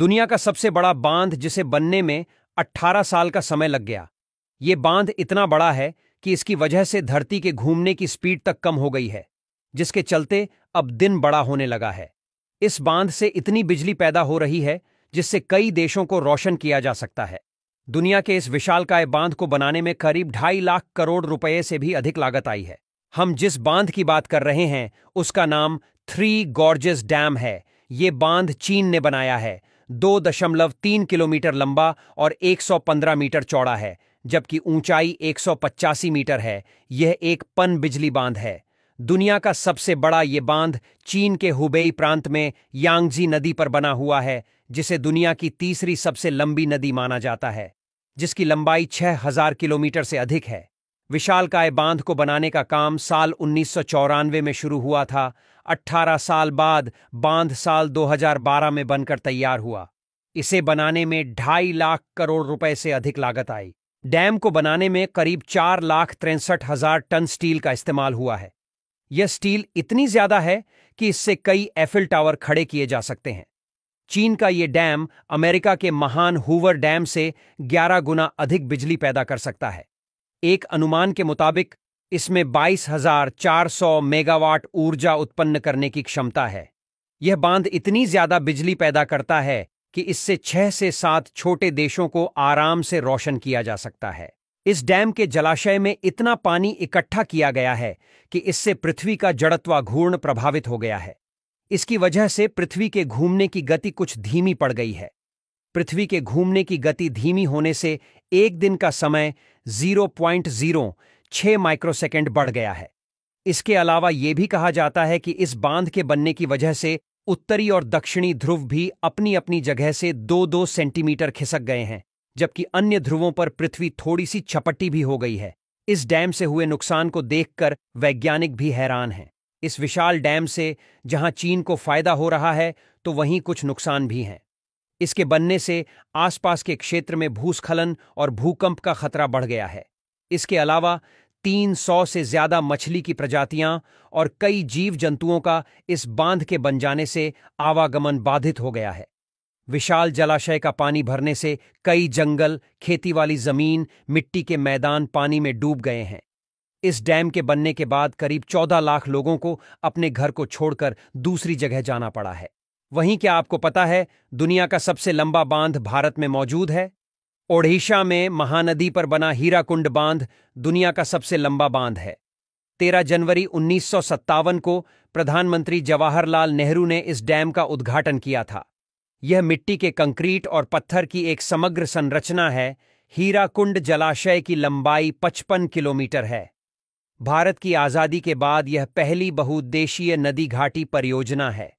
दुनिया का सबसे बड़ा बांध जिसे बनने में 18 साल का समय लग गया ये बांध इतना बड़ा है कि इसकी वजह से धरती के घूमने की स्पीड तक कम हो गई है जिसके चलते अब दिन बड़ा होने लगा है इस बांध से इतनी बिजली पैदा हो रही है जिससे कई देशों को रोशन किया जा सकता है दुनिया के इस विशालकाय बांध को बनाने में करीब ढाई लाख करोड़ रुपए से भी अधिक लागत आई है हम जिस बांध की बात कर रहे हैं उसका नाम थ्री गॉर्जेस डैम है ये बांध चीन ने बनाया है दो दशमलव तीन किलोमीटर लंबा और 115 मीटर चौड़ा है जबकि ऊंचाई 185 मीटर है यह एक पन बिजली बांध है दुनिया का सबसे बड़ा ये बांध चीन के हुबेई प्रांत में यांगजी नदी पर बना हुआ है जिसे दुनिया की तीसरी सबसे लंबी नदी माना जाता है जिसकी लंबाई 6000 किलोमीटर से अधिक है विशालकाय बांध को बनाने का काम साल उन्नीस में शुरू हुआ था 18 साल बाद बांध साल 2012 में बनकर तैयार हुआ इसे बनाने में ढाई लाख करोड़ रुपए से अधिक लागत आई डैम को बनाने में करीब चार लाख तिरसठ हजार टन स्टील का इस्तेमाल हुआ है यह स्टील इतनी ज्यादा है कि इससे कई एफिल टावर खड़े किए जा सकते हैं चीन का ये डैम अमेरिका के महान हुवर डैम से 11 गुना अधिक बिजली पैदा कर सकता है एक अनुमान के मुताबिक इसमें 22,400 मेगावाट ऊर्जा उत्पन्न करने की क्षमता है यह बांध इतनी ज्यादा बिजली पैदा करता है कि इससे छह से सात छोटे देशों को आराम से रोशन किया जा सकता है इस डैम के जलाशय में इतना पानी इकट्ठा किया गया है कि इससे पृथ्वी का जड़त्वा घूर्ण प्रभावित हो गया है इसकी वजह से पृथ्वी के घूमने की गति कुछ धीमी पड़ गई है पृथ्वी के घूमने की गति धीमी होने से एक दिन का समय 0.0 6 माइक्रोसेकेंड बढ़ गया है इसके अलावा यह भी कहा जाता है कि इस बांध के बनने की वजह से उत्तरी और दक्षिणी ध्रुव भी अपनी अपनी जगह से दो दो सेंटीमीटर खिसक गए हैं जबकि अन्य ध्रुवों पर पृथ्वी थोड़ी सी चपट्टी भी हो गई है इस डैम से हुए नुकसान को देखकर वैज्ञानिक भी हैरान हैं इस विशाल डैम से जहां चीन को फायदा हो रहा है तो वहीं कुछ नुकसान भी हैं इसके बनने से आसपास के क्षेत्र में भूस्खलन और भूकंप का खतरा बढ़ गया है इसके अलावा 300 से ज्यादा मछली की प्रजातियां और कई जीव जंतुओं का इस बांध के बन जाने से आवागमन बाधित हो गया है विशाल जलाशय का पानी भरने से कई जंगल खेती वाली जमीन मिट्टी के मैदान पानी में डूब गए हैं इस डैम के बनने के बाद करीब 14 लाख लोगों को अपने घर को छोड़कर दूसरी जगह जाना पड़ा है वहीं क्या आपको पता है दुनिया का सबसे लंबा बांध भारत में मौजूद है ओडिशा में महानदी पर बना हीराकुंड बांध दुनिया का सबसे लंबा बांध है तेरह जनवरी उन्नीस को प्रधानमंत्री जवाहरलाल नेहरू ने इस डैम का उद्घाटन किया था यह मिट्टी के कंक्रीट और पत्थर की एक समग्र संरचना है हीराकुंड जलाशय की लंबाई 55 किलोमीटर है भारत की आज़ादी के बाद यह पहली बहुउद्देशीय नदी घाटी परियोजना है